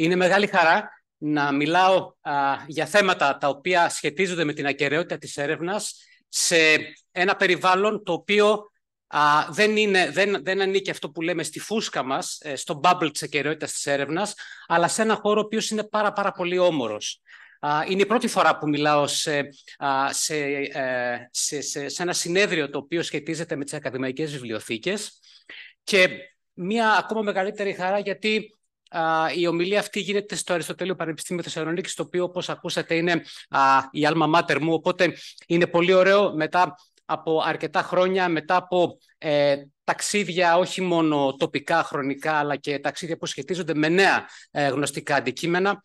Είναι μεγάλη χαρά να μιλάω για θέματα τα οποία σχετίζονται με την ακαιρεότητα της έρευνας σε ένα περιβάλλον το οποίο δεν, είναι, δεν, δεν ανήκει αυτό που λέμε στη φούσκα μας, ε, στο bubble της ακεραιότητας της έρευνας, αλλά σε ένα χώρο ο οποίος είναι πάρα, πάρα πολύ όμορος. Είναι η πρώτη φορά που μιλάω σε, σε, ε, σε, σε, σε ένα συνέδριο το οποίο σχετίζεται με τις ακαδημαϊκές βιβλιοθήκες και μία ακόμα μεγαλύτερη χαρά γιατί η ομιλία αυτή γίνεται στο Αριστοτέλειο Πανεπιστήμιο Θεσσαλονίκης, το οποίο όπως ακούσατε είναι η alma mater μου, οπότε είναι πολύ ωραίο μετά από αρκετά χρόνια, μετά από ε, ταξίδια όχι μόνο τοπικά, χρονικά, αλλά και ταξίδια που σχετίζονται με νέα ε, γνωστικά αντικείμενα.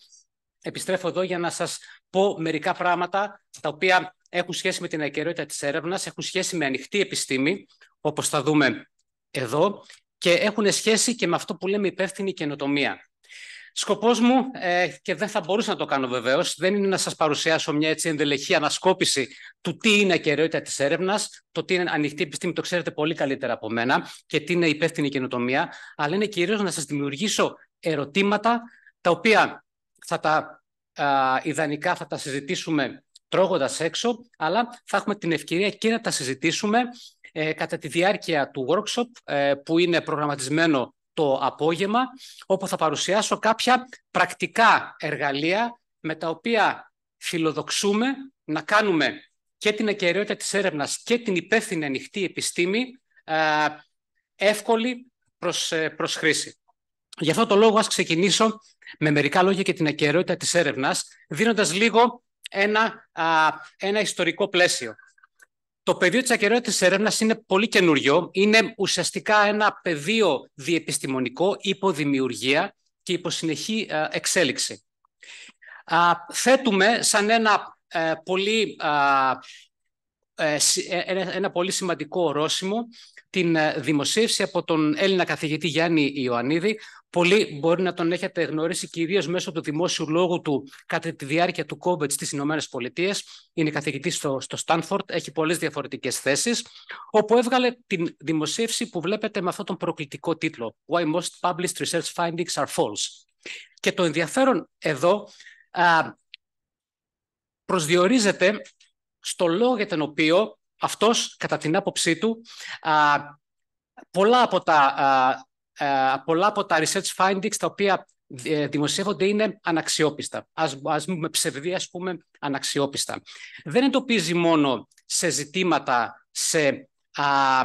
Επιστρέφω εδώ για να σας πω μερικά πράγματα τα οποία έχουν σχέση με την αικαιρότητα της έρευνας, έχουν σχέση με ανοιχτή επιστήμη, όπως θα δούμε εδώ, και έχουν σχέση και με αυτό που λέμε υπεύθυνη καινοτομία. Σκοπός μου, ε, και δεν θα μπορούσα να το κάνω βεβαίως, δεν είναι να σας παρουσιάσω μια έτσι ενδελεχή ανασκόπηση του τι είναι ακαιρεότητα της έρευνας, το τι είναι ανοιχτή επιστήμη, το ξέρετε πολύ καλύτερα από μένα, και τι είναι υπεύθυνη καινοτομία, αλλά είναι κυρίως να σας δημιουργήσω ερωτήματα τα οποία θα τα ιδανικά θα τα συζητήσουμε τρώγοντας έξω, αλλά θα έχουμε την ευκαιρία και να τα συζητήσουμε ε, κατά τη διάρκεια του workshop ε, που είναι προγραμματισμένο το απόγευμα, όπου θα παρουσιάσω κάποια πρακτικά εργαλεία με τα οποία φιλοδοξούμε να κάνουμε και την ακαιρεότητα της έρευνας και την υπεύθυνη ανοιχτή επιστήμη ε, εύκολη προς, ε, προς χρήση. Γι' αυτό το λόγο ας ξεκινήσω με μερικά λόγια και την ακαιρεότητα της έρευνας, δίνοντας λίγο ένα, ένα ιστορικό πλαίσιο. Το πεδίο της ακεραιότητα της έρευνας είναι πολύ καινούριο. Είναι ουσιαστικά ένα πεδίο διεπιστημονικό υποδημιουργία και υποσυνεχή ε, εξέλιξη. Θέτουμε σαν ένα ε, πολύ, ε, ένα πολύ σημαντικό ορόσημο την δημοσίευση από τον Έλληνα καθηγητή Γιάννη Ιωαννίδη, Πολλοί μπορεί να τον έχετε γνωρίσει κυρίω μέσω του δημόσιου λόγου του κατά τη διάρκεια του COVID στις Ηνωμένες Πολιτείες. Είναι καθηγητής στο, στο Stanford, έχει πολλές διαφορετικές θέσεις. Όπου έβγαλε την δημοσίευση που βλέπετε με αυτόν τον προκλητικό τίτλο: Why most published research findings are false. Και το ενδιαφέρον εδώ α, προσδιορίζεται στο λόγο για τον οποίο αυτός, κατά την άποψή του, α, πολλά από τα ε, πολλά από τα research findings τα οποία ε, δημοσιεύονται είναι αναξιόπιστα. Ας, ας με πούμε, αναξιόπιστα. Δεν εντοπίζει μόνο σε ζητήματα, σε α,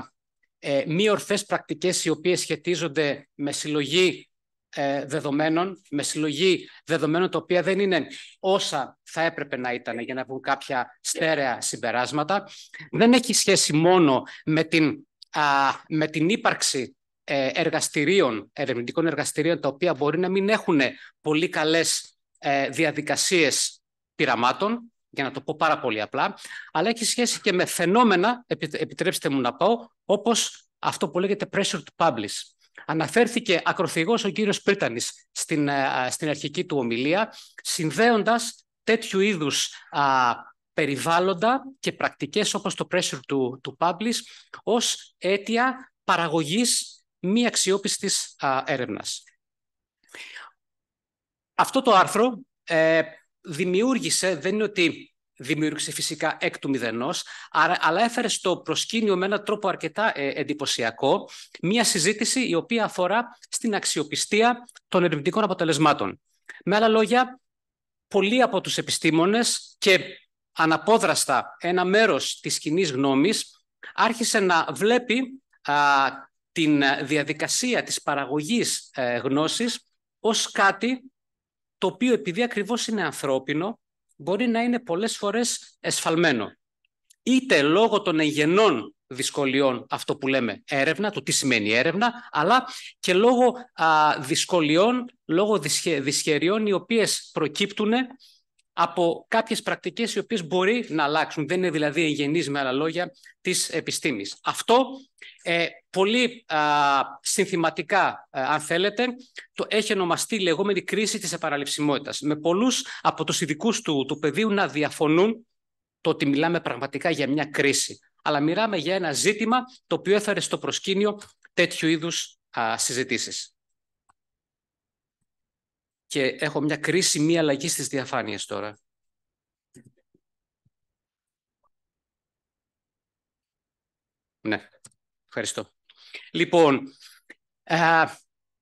ε, μη ορθές πρακτικές οι οποίες σχετίζονται με συλλογή ε, δεδομένων, με συλλογή δεδομένων τα οποία δεν είναι όσα θα έπρεπε να ήταν για να βγουν κάποια στέρεα συμπεράσματα. Δεν έχει σχέση μόνο με την, α, με την ύπαρξη ε, εργαστηρίων, ερευνητικών εργαστηρίων, τα οποία μπορεί να μην έχουν πολύ καλές ε, διαδικασίες πειραμάτων, για να το πω πάρα πολύ απλά, αλλά έχει σχέση και με φαινόμενα, επιτρέψτε μου να πω, όπως αυτό που λέγεται pressure to publish. Αναφέρθηκε ακροθυγός ο κύριος Πρίτανης στην, ε, στην αρχική του ομιλία, συνδέοντας τέτοιου είδους περιβάλλοντα και πρακτικές όπως το pressure to, to publish ως αίτια παραγωγής μη αξιόπιστης α, έρευνας. Αυτό το άρθρο ε, δημιούργησε, δεν είναι ότι δημιούργησε φυσικά εκ του μηδενός, αλλά έφερε στο προσκήνιο με έναν τρόπο αρκετά ε, εντυπωσιακό μία συζήτηση η οποία αφορά στην αξιοπιστία των ερευνητικών αποτελεσμάτων. Με άλλα λόγια, πολλοί από τους επιστήμονες και αναπόδραστα ένα μέρος της κοινής γνώμης άρχισε να βλέπει α, την ε, διαδικασία της παραγωγής ε, γνώσης ως κάτι το οποίο επειδή ακριβώς είναι ανθρώπινο μπορεί να είναι πολλές φορές εσφαλμένο. Είτε λόγω των εγγενών δυσκολιών αυτό που λέμε έρευνα, το τι σημαίνει έρευνα, αλλά και λόγω δυσκολιών, λόγω δυσχεριών οι οποίες προκύπτουν από κάποιες πρακτικές οι οποίες μπορεί να αλλάξουν. Δεν είναι δηλαδή εγγενείς με άλλα λόγια της επιστήμης. Αυτό ε, πολύ α, συνθηματικά, ε, αν θέλετε, το έχει ονομαστεί η λεγόμενη κρίση της επαναληψιμότητας. Με πολλούς από τους ειδικούς του, του πεδίου να διαφωνούν το ότι μιλάμε πραγματικά για μια κρίση. Αλλά μιλάμε για ένα ζήτημα το οποίο έφερε στο προσκήνιο τέτοιου είδους συζητήσεις και έχω μια κρίσιμη αλλαγή στις διαφάνειες τώρα. Ναι, ευχαριστώ. Λοιπόν, α,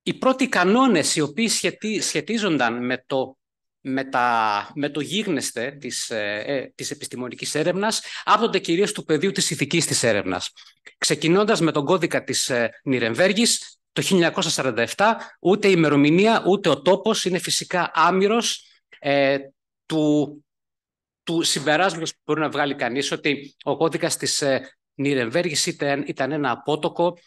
οι πρώτοι κανόνες οι οποίοι σχετί, σχετίζονταν με το, με τα, με το γίγνεσθε της, ε, ε, της επιστημονικής έρευνας άπτονται κυρίως του πεδίου της ηθικής της έρευνας. Ξεκινώντας με τον κώδικα της ε, Νιρεμβέργης, το 1947 ούτε η ημερομηνία ούτε ο τόπος είναι φυσικά άμυρος ε, του, του συμπεράσματος που μπορεί να βγάλει κανείς ότι ο κώδικας της ε, Νιρεμβέργης ήταν, ήταν ένα απότοκο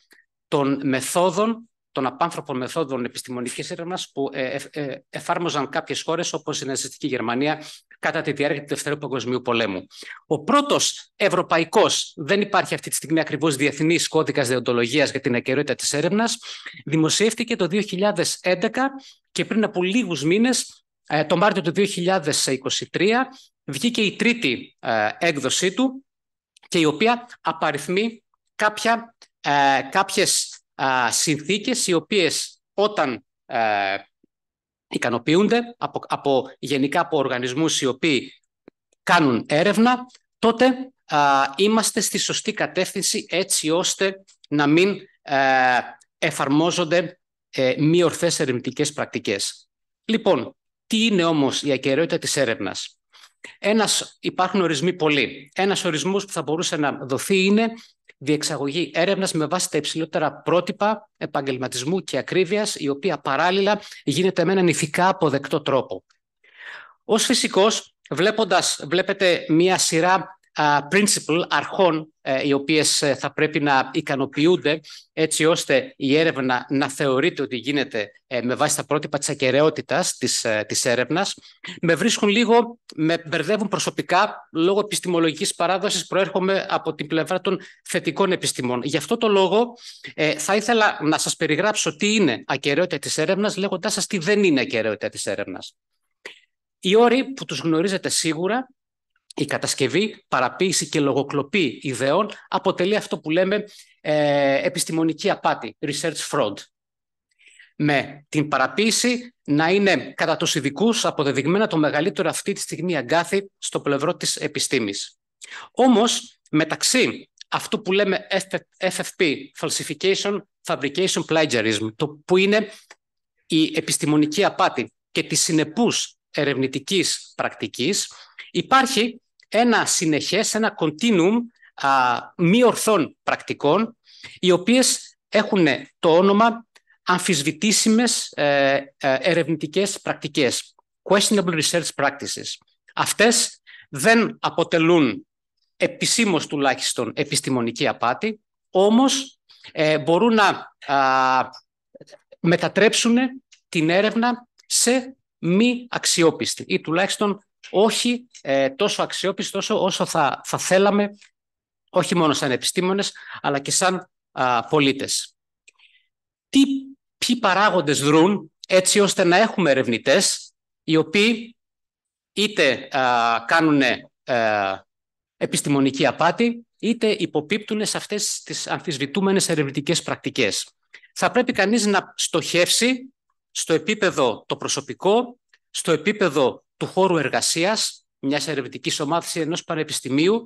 των μεθόδων των απάνθρωπων μεθόδων επιστημονικής έρευνας που ε, ε, εφάρμοζαν κάποιες χώρες όπως η Ναζιστική Γερμανία κατά τη διάρκεια του Δευτέρου Παγκοσμίου Πολέμου. Ο πρώτος ευρωπαϊκός, δεν υπάρχει αυτή τη στιγμή ακριβώς διεθνής κώδικας δεοντολογίας για την ακαιρότητα της έρευνας, δημοσιεύτηκε το 2011 και πριν από λίγους μήνες, ε, το Μάρτιο του 2023, βγήκε η τρίτη ε, έκδοσή του και η οποία απαριθμεί κάποια, ε, κάποιες α, συνθήκες οι οποίες όταν ε, ικανοποιούνται από, από, γενικά από οργανισμούς οι οποίοι κάνουν έρευνα, τότε α, είμαστε στη σωστή κατεύθυνση έτσι ώστε να μην ε, εφαρμόζονται ε, μη ορθές ερευνητικές πρακτικές. Λοιπόν, τι είναι όμως η ακαιρεότητα της έρευνας. Ένας, υπάρχουν ορισμοί πολλοί. Ένας ορισμός που θα μπορούσε να δοθεί είναι διεξαγωγή έρευνας με βάση τα υψηλότερα πρότυπα επαγγελματισμού και ακρίβειας, η οποία παράλληλα γίνεται με έναν ηθικά αποδεκτό τρόπο. Ως φυσικός, βλέποντας, βλέπετε μία σειρά principle, αρχών ε, οι οποίες ε, θα πρέπει να ικανοποιούνται έτσι ώστε η έρευνα να θεωρείται ότι γίνεται ε, με βάση τα πρότυπα της ακαιρεότητας της, της έρευνας. Με βρίσκουν λίγο, με μπερδεύουν προσωπικά λόγω επιστημολογικής παράδοσης προέρχομαι από την πλευρά των θετικών επιστημών. Γι' αυτό το λόγο θα ήθελα να σας περιγράψω τι είναι ακαιρεότητα της έρευνας λέγοντάς σας τι δεν είναι ακαιρεότητα της έρευνας. Οι όροι που τους γνωρίζετε σίγουρα η κατασκευή, παραποίηση και λογοκλοπή ιδεών αποτελεί αυτό που λέμε ε, επιστημονική απάτη, research fraud. Με την παραποίηση να είναι κατά τους ειδικούς αποδεδειγμένα το μεγαλύτερο αυτή τη στιγμή αγκάθι στο πλευρό της επιστήμης. Όμως, μεταξύ αυτού που λέμε FFP, Falsification Fabrication Plagiarism, το που είναι η επιστημονική απάτη και τη συνεπούς ερευνητικής πρακτικής, υπάρχει ένα συνεχές, ένα continuum α, μη ορθών πρακτικών, οι οποίες έχουν το όνομα αμφισβητήσιμες ε, ε, ερευνητικές πρακτικές, questionable research practices. Αυτές δεν αποτελούν επισήμως τουλάχιστον επιστημονική απάτη, όμως ε, μπορούν να μετατρέψουν την έρευνα σε μη αξιόπιστη ή τουλάχιστον όχι ε, τόσο αξιόπιστο όσο, θα, θα θέλαμε, όχι μόνο σαν επιστήμονες, αλλά και σαν πολίτες. Τι, ποιοι παράγοντες δρούν έτσι ώστε να έχουμε ερευνητές οι οποίοι είτε κάνουν ε, επιστημονική απάτη, είτε υποπίπτουν σε αυτές τις αμφισβητούμενες ερευνητικές πρακτικές. Θα πρέπει κανείς να στοχεύσει στο επίπεδο το προσωπικό, στο επίπεδο του χώρου εργασίας, μιας ερευνητικής ομάδας ή ενός πανεπιστημίου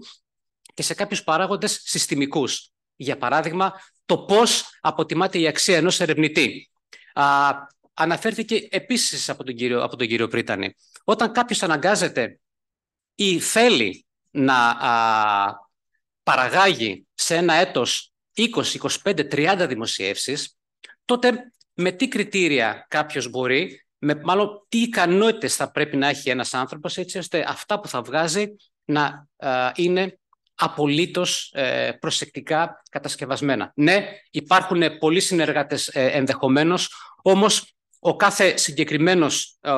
και σε κάποιους παράγοντες συστημικούς. Για παράδειγμα, το πώς αποτιμάται η αξία ενός ερευνητή. Α, αναφέρθηκε επίσης από τον κύριο, από τον κύριο Πρίτανη. Όταν κάποιος αναγκάζεται ή θέλει να παραγάγει σε ένα έτος 20, 25, 30 δημοσιεύσεις, τότε με τι κριτήρια κάποιος μπορεί με μάλλον τι ικανότητες θα πρέπει να έχει ένας άνθρωπος έτσι ώστε αυτά που θα βγάζει να ε, είναι απολύτως ε, προσεκτικά κατασκευασμένα. Ναι, υπάρχουν πολλοί συνεργάτες ε, ενδεχομένως, όμως ο κάθε συγκεκριμένος ε,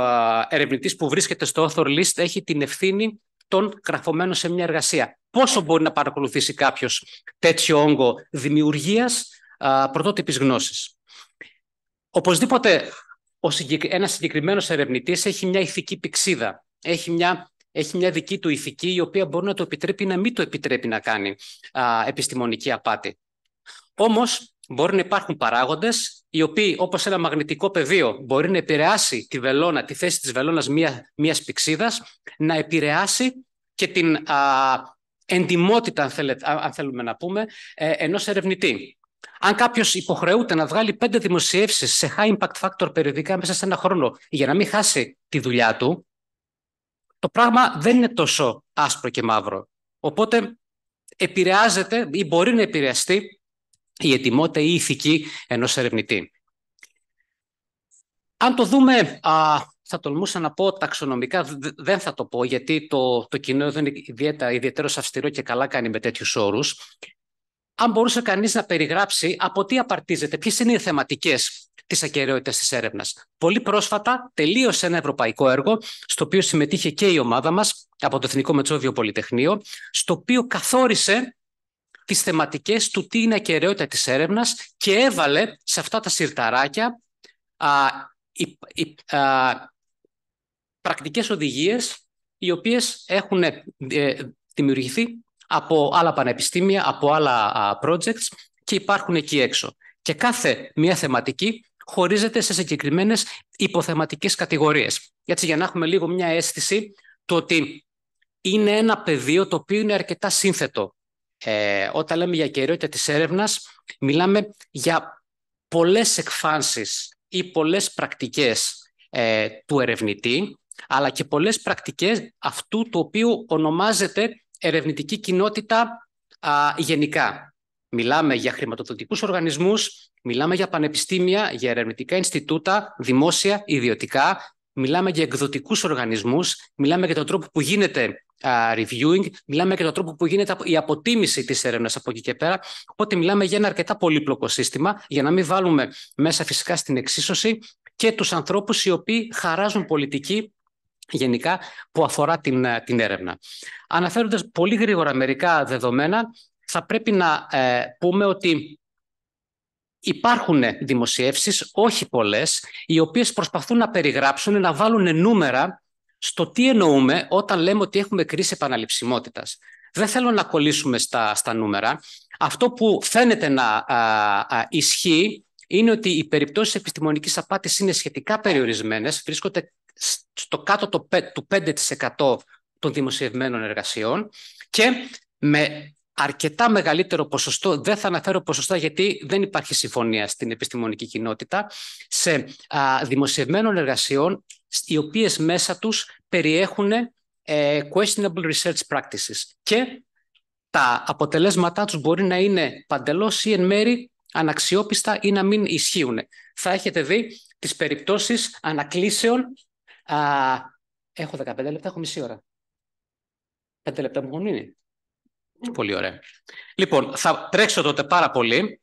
ερευνητής που βρίσκεται στο author list έχει την ευθύνη των γραφωμένων σε μια εργασία. Πόσο μπορεί να παρακολουθήσει κάποιος τέτοιο όγκο δημιουργίας πρωτότυπης γνώσης. Οπωσδήποτε ο συγκεκ... ένας συγκεκριμένος ερευνητής έχει μια ηθική πηξίδα, έχει μια, έχει μια δική του ηθική η οποία μπορεί να το επιτρέπει να μην το επιτρέπει να κάνει α, επιστημονική απάτη. Όμως μπορεί να υπάρχουν παράγοντες οι οποίοι όπως ένα μαγνητικό πεδίο μπορεί να επηρεάσει τη, βελόνα, τη θέση της βελόνας μια, μιας πηξίδας, να επηρεάσει και την α, εντιμότητα, αν, θέλουμε να πούμε, ε, ενός ερευνητή. Αν κάποιος υποχρεούται να βγάλει πέντε δημοσιεύσεις σε high impact factor περιοδικά μέσα σε ένα χρόνο για να μην χάσει τη δουλειά του, το πράγμα δεν είναι τόσο άσπρο και μαύρο. Οπότε επηρεάζεται ή μπορεί να επηρεαστεί η ετοιμότητα ή η ηθική ενός ερευνητή. Αν το δούμε, θα τολμούσα να πω ταξονομικά, δεν θα το πω γιατί το, το κοινό δεν είναι ιδιαίτερος αυστηρό και καλά κάνει με τέτοιους όρους αν μπορούσε κανείς να περιγράψει από τι απαρτίζεται, ποιες είναι οι θεματικές της ακεραιότητας της έρευνας. Πολύ πρόσφατα τελείωσε ένα ευρωπαϊκό έργο, στο οποίο συμμετείχε και η ομάδα μας από το Εθνικό Μετσόβιο Πολυτεχνείο, στο οποίο καθόρισε τις θεματικές του τι είναι ακεραιότητα της έρευνας και έβαλε σε αυτά τα συρταράκια α, οι, οι, α, πρακτικές οδηγίες οι οποίες έχουν ε, δημιουργηθεί από άλλα πανεπιστήμια, από άλλα projects και υπάρχουν εκεί έξω. Και κάθε μία θεματική χωρίζεται σε συγκεκριμένες υποθεματικές κατηγορίες. Έτσι, για να έχουμε λίγο μια αίσθηση το ότι είναι ένα πεδίο το οποίο είναι αρκετά σύνθετο. Ε, όταν λέμε για κυριότητα της έρευνας, μιλάμε για πολλές εκφάνσεις ή πολλές πρακτικές ε, του ερευνητή, αλλά και πολλές πρακτικές αυτού το οποίο ονομάζεται ερευνητική κοινότητα α, γενικά. Μιλάμε για χρηματοδοτικούς οργανισμούς, μιλάμε για πανεπιστήμια, για ερευνητικά Ινστιτούτα, δημόσια, ιδιωτικά, μιλάμε για εκδοτικούς οργανισμούς, μιλάμε για τον τρόπο που γίνεται reviewing, μιλάμε για τον τρόπο που γίνεται η αποτίμηση της έρευνας από εκεί και πέρα. Οπότε μιλάμε για ένα αρκετά πολύπλοκο σύστημα, για να μην βάλουμε μέσα φυσικά στην εξίσωση και τους ανθρώπους οι οποίοι χαράζουν πολιτική γενικά που αφορά την, ε, την έρευνα. Αναφέροντας πολύ γρήγορα μερικά δεδομένα, θα πρέπει να ε, πούμε ότι υπάρχουν δημοσιεύσεις, όχι πολλές, οι οποίες προσπαθούν να περιγράψουν, να βάλουν νούμερα στο τι εννοούμε όταν λέμε ότι έχουμε κρίση επαναληψιμότητας. Δεν θέλω να κολλήσουμε στα, στα νούμερα. Αυτό που φαίνεται να ισχύει είναι ότι οι περιπτώσεις επιστημονικής απάτης είναι σχετικά περιορισμένες, βρίσκονται στο κάτω το του 5% των δημοσιευμένων εργασιών και με αρκετά μεγαλύτερο ποσοστό, δεν θα αναφέρω ποσοστά γιατί δεν υπάρχει συμφωνία στην επιστημονική κοινότητα, σε δημοσιευμένων εργασιών, οι οποίες μέσα τους περιέχουν ε, questionable research practices και τα αποτελέσματά τους μπορεί να είναι παντελώς ή εν μέρη αναξιόπιστα ή να μην ισχύουν. Θα έχετε δει τις περιπτώσεις ανακλήσεων Α, έχω 15 λεπτά, έχω μισή ώρα. 5 λεπτά μου έχουν Πολύ ωραία. Λοιπόν, θα τρέξω τότε πάρα πολύ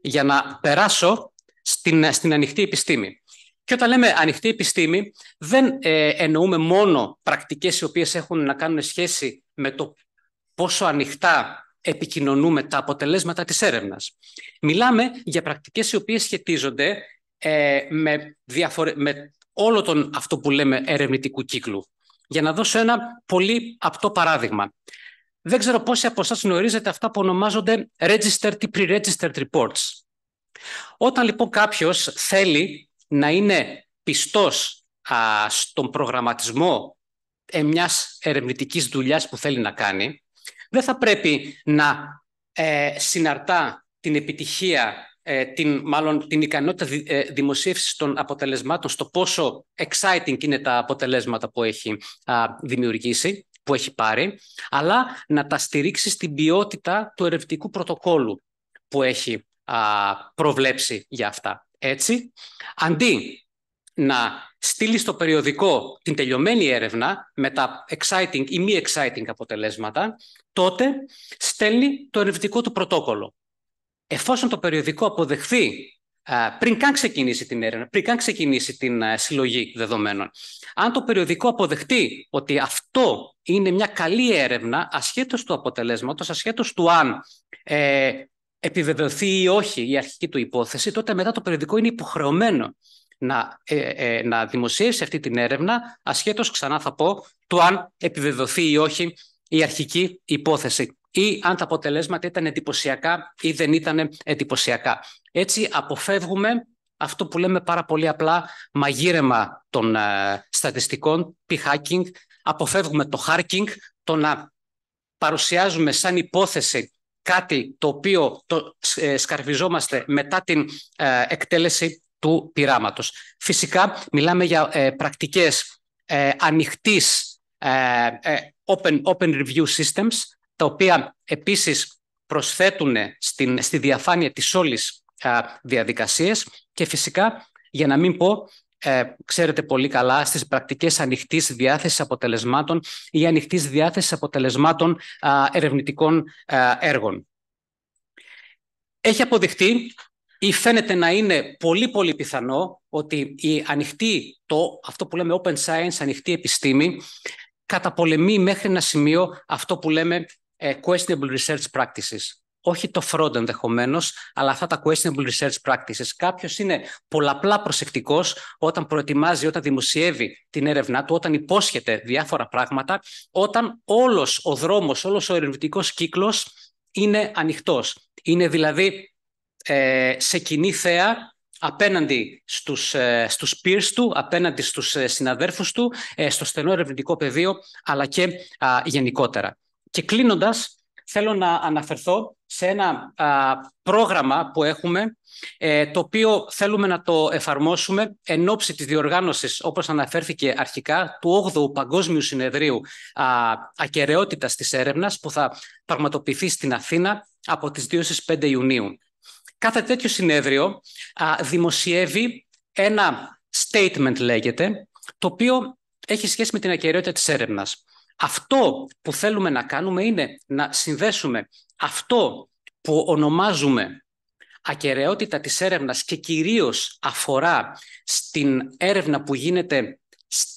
για να περάσω στην, στην ανοιχτή επιστήμη. Και όταν λέμε ανοιχτή επιστήμη, δεν ε, εννοούμε μόνο πρακτικές οι οποίες έχουν να κάνουν σχέση με το πόσο ανοιχτά επικοινωνούμε τα αποτελέσματα της έρευνας. Μιλάμε για πρακτικές οι οποίες σχετίζονται ε, με, διαφορε... με όλο τον, αυτό που λέμε ερευνητικού κύκλου. Για να δώσω ένα πολύ απτό παράδειγμα. Δεν ξέρω πόσοι από εσάς γνωρίζετε αυτά που ονομάζονται registered ή pre-registered reports. Όταν λοιπόν κάποιος θέλει να είναι πιστός στον προγραμματισμό ε, μιας ερευνητικής δουλειάς που θέλει να κάνει, δεν θα πρέπει να ε, συναρτά την επιτυχία ε, την, μάλλον, την ικανότητα ε, δημοσίευσης των αποτελεσμάτων στο πόσο exciting είναι τα αποτελέσματα που έχει δημιουργήσει, που έχει πάρει, αλλά να τα στηρίξει στην ποιότητα του ερευνητικού πρωτοκόλου που έχει προβλέψει για αυτά. Έτσι, αντί να στείλει στο περιοδικό την τελειωμένη έρευνα με τα exciting ή μη exciting αποτελέσματα, τότε στέλνει το ερευνητικό του πρωτόκολλο εφόσον το περιοδικό αποδεχθεί πριν καν ξεκινήσει την έρευνα, πριν καν ξεκινήσει την συλλογή δεδομένων. Αν το περιοδικό αποδεχτεί ότι αυτό είναι μια καλή έρευνα, ασχέτως του αποτελέσματος, ασχέτως του αν ε, επιβεβαιωθεί ή όχι η αρχική του υπόθεση, τότε μετά το περιοδικό είναι υποχρεωμένο να, ε, ε, να δημοσιεύσει αυτή την έρευνα, ασχέτως, ξανά θα πω, του αν επιβεβαιωθεί ή όχι η αρχική υπόθεση ή αν τα αποτελέσματα ήταν εντυπωσιακά ή δεν ήταν εντυπωσιακά. Έτσι αποφεύγουμε αυτό που λέμε πάρα πολύ απλά μαγείρεμα των ε, στατιστικών, p-hacking, αποφεύγουμε το hacking, το να παρουσιάζουμε σαν υπόθεση κάτι το οποίο το ε, σκαρφιζόμαστε μετά την ε, εκτέλεση του πειράματος. Φυσικά μιλάμε για πρακτικές ανοιχτής open, open review systems, τα οποία επίσης προσθέτουν στην, στη διαφάνεια της όλης διαδικασίας και φυσικά, για να μην πω, ε, ξέρετε πολύ καλά, στις πρακτικές ανοιχτής διάθεσης αποτελεσμάτων ή ανοιχτής διάθεσης αποτελεσμάτων α, ερευνητικών α, έργων. Έχει αποδειχτεί ή φαίνεται να είναι πολύ πολύ πιθανό ότι η ανοιχτης διαθεσης αποτελεσματων ερευνητικων εργων εχει αποδειχτει η φαινεται να ειναι πολυ πολυ πιθανο οτι η ανοιχτη το, αυτό που λέμε open science, ανοιχτή επιστήμη, καταπολεμεί μέχρι ένα σημείο αυτό που λέμε ε, questionable research practices. Όχι το fraud ενδεχομένως, αλλά αυτά τα questionable research practices. Κάποιος είναι πολλαπλά προσεκτικός όταν προετοιμάζει, όταν δημοσιεύει την έρευνά του, όταν υπόσχεται διάφορα πράγματα, όταν όλος ο δρόμος, όλος ο ερευνητικός κύκλος είναι ανοιχτός. Είναι δηλαδή ε, σε κοινή θέα απέναντι στους, ε, στους peers του, απέναντι στους συναδέρφους του, στο στενό ερευνητικό πεδίο, αλλά και γενικότερα. Και κλείνοντας, θέλω να αναφερθώ σε ένα πρόγραμμα που έχουμε, ε, το οποίο θέλουμε να το εφαρμόσουμε εν ώψη της διοργάνωσης, όπως αναφέρθηκε αρχικά, του 8ου Παγκόσμιου Συνεδρίου α, τη της Έρευνας, που θα πραγματοποιηθεί στην Αθήνα από τις 2 5 Ιουνίου. Κάθε τέτοιο συνέδριο δημοσιεύει ένα statement, λέγεται, το οποίο έχει σχέση με την ακεραιότητα της έρευνας. Αυτό που θέλουμε να κάνουμε είναι να συνδέσουμε αυτό που ονομάζουμε ακεραιότητα της έρευνας και κυρίως αφορά στην έρευνα που γίνεται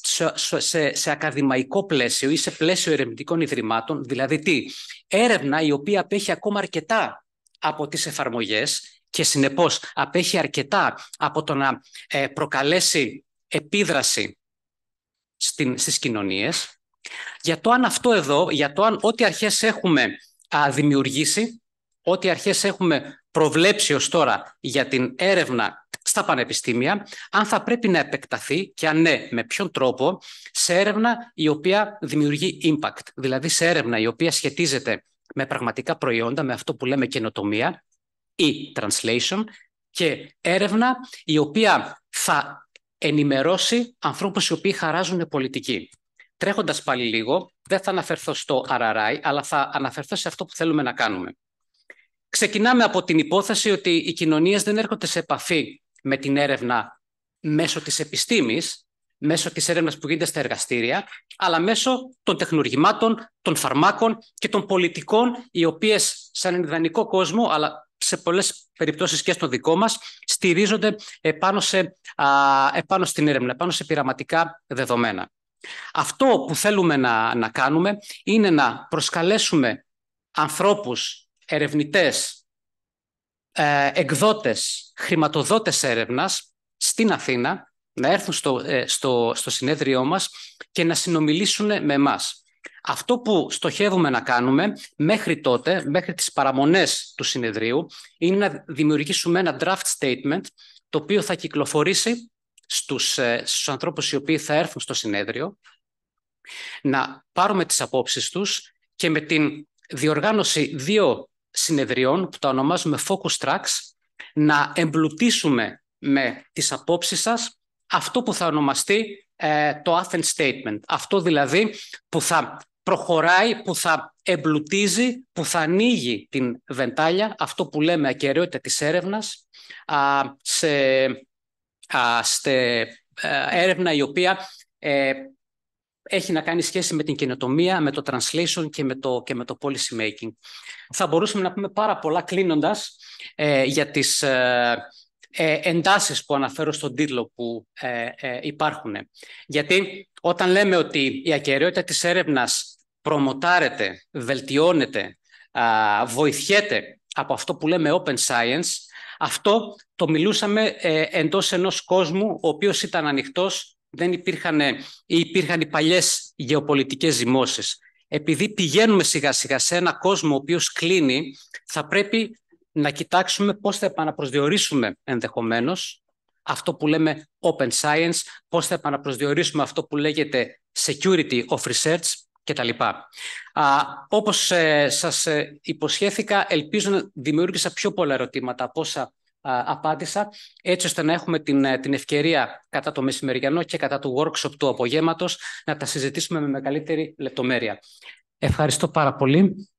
σε, σε, σε, ακαδημαϊκό πλαίσιο ή σε πλαίσιο ερευνητικών ιδρυμάτων, δηλαδή τι, έρευνα η οποία απέχει ακόμα αρκετά από τις εφαρμογές και συνεπώς απέχει αρκετά από το να ε, προκαλέσει επίδραση στην, στις κοινωνίες, για το αν αυτό εδώ, για το αν ό,τι αρχές έχουμε α, δημιουργήσει, ό,τι αρχές έχουμε προβλέψει ως τώρα για την έρευνα στα πανεπιστήμια, αν θα πρέπει να επεκταθεί και αν ναι, με ποιον τρόπο, σε έρευνα η οποία δημιουργεί impact, δηλαδή σε έρευνα η οποία σχετίζεται με πραγματικά προϊόντα, με αυτό που λέμε καινοτομία ή translation και έρευνα η οποία θα ενημερώσει ανθρώπους οι οποίοι χαράζουν πολιτική. Τρέχοντας πάλι λίγο, δεν θα αναφερθώ στο RRI, αλλά θα αναφερθώ σε αυτό που θέλουμε να κάνουμε. Ξεκινάμε από την υπόθεση ότι οι κοινωνίες δεν έρχονται σε επαφή με την έρευνα μέσω της επιστήμης, μέσω της έρευνας που γίνεται στα εργαστήρια, αλλά μέσω των τεχνουργημάτων, των φαρμάκων και των πολιτικών, οι οποίες σαν ιδανικό κόσμο, αλλά σε πολλές περιπτώσεις και στο δικό μας, στηρίζονται επάνω, σε, α, επάνω στην έρευνα, επάνω σε πειραματικά δεδομένα. Αυτό που θέλουμε να, κάνουμε είναι να προσκαλέσουμε ανθρώπους, ερευνητές, ε, εκδότες, χρηματοδότες έρευνας στην Αθήνα να έρθουν στο, ε, στο, στο συνέδριό μας και να συνομιλήσουν με εμάς. Αυτό που στοχεύουμε να κάνουμε μέχρι τότε, μέχρι τις παραμονές του συνεδρίου, είναι να δημιουργήσουμε ένα draft statement το οποίο θα κυκλοφορήσει στους, ε, στους ανθρώπους οι οποίοι θα έρθουν στο συνέδριο, να πάρουμε τις απόψεις τους και με την διοργάνωση δύο συνεδριών που τα ονομάζουμε focus tracks, να εμπλουτίσουμε με τις απόψεις σας αυτό που θα ονομαστεί ε, το Athens Statement. Αυτό δηλαδή που θα προχωράει, που θα εμπλουτίζει, που θα ανοίγει την βεντάλια, αυτό που λέμε ακαιρεότητα της έρευνας, σε στε, έρευνα η οποία ε, έχει να κάνει σχέση με την καινοτομία, με το translation και με το, και policy making. Θα μπορούσαμε να πούμε πάρα πολλά κλείνοντας ε, για τις ε, ε, εντάσεις που αναφέρω στον τίτλο που υπάρχουν. Γιατί όταν λέμε ότι η ακαιρεότητα της έρευνας προμοτάρεται, βελτιώνεται, βοηθιέται από αυτό που λέμε open science, αυτό το μιλούσαμε ε, εντός ενός κόσμου ο οποίος ήταν ανοιχτός, δεν υπήρχαν, ε, υπήρχαν οι παλιές γεωπολιτικές ζυμώσεις. Επειδή πηγαίνουμε σιγά σιγά σε ένα κόσμο ο οποίος κλείνει, θα πρέπει να κοιτάξουμε πώς θα επαναπροσδιορίσουμε ενδεχομένως αυτό που λέμε open science, πώς θα επαναπροσδιορίσουμε αυτό που λέγεται security of research, τα λοιπά. Όπως ε, σας ε, υποσχέθηκα, ελπίζω να δημιούργησα πιο πολλά ερωτήματα από όσα απάντησα, έτσι ώστε να έχουμε την, ε, την ευκαιρία κατά το μεσημεριανό και κατά το workshop του απογέματος να τα συζητήσουμε με μεγαλύτερη λεπτομέρεια. Ευχαριστώ πάρα πολύ.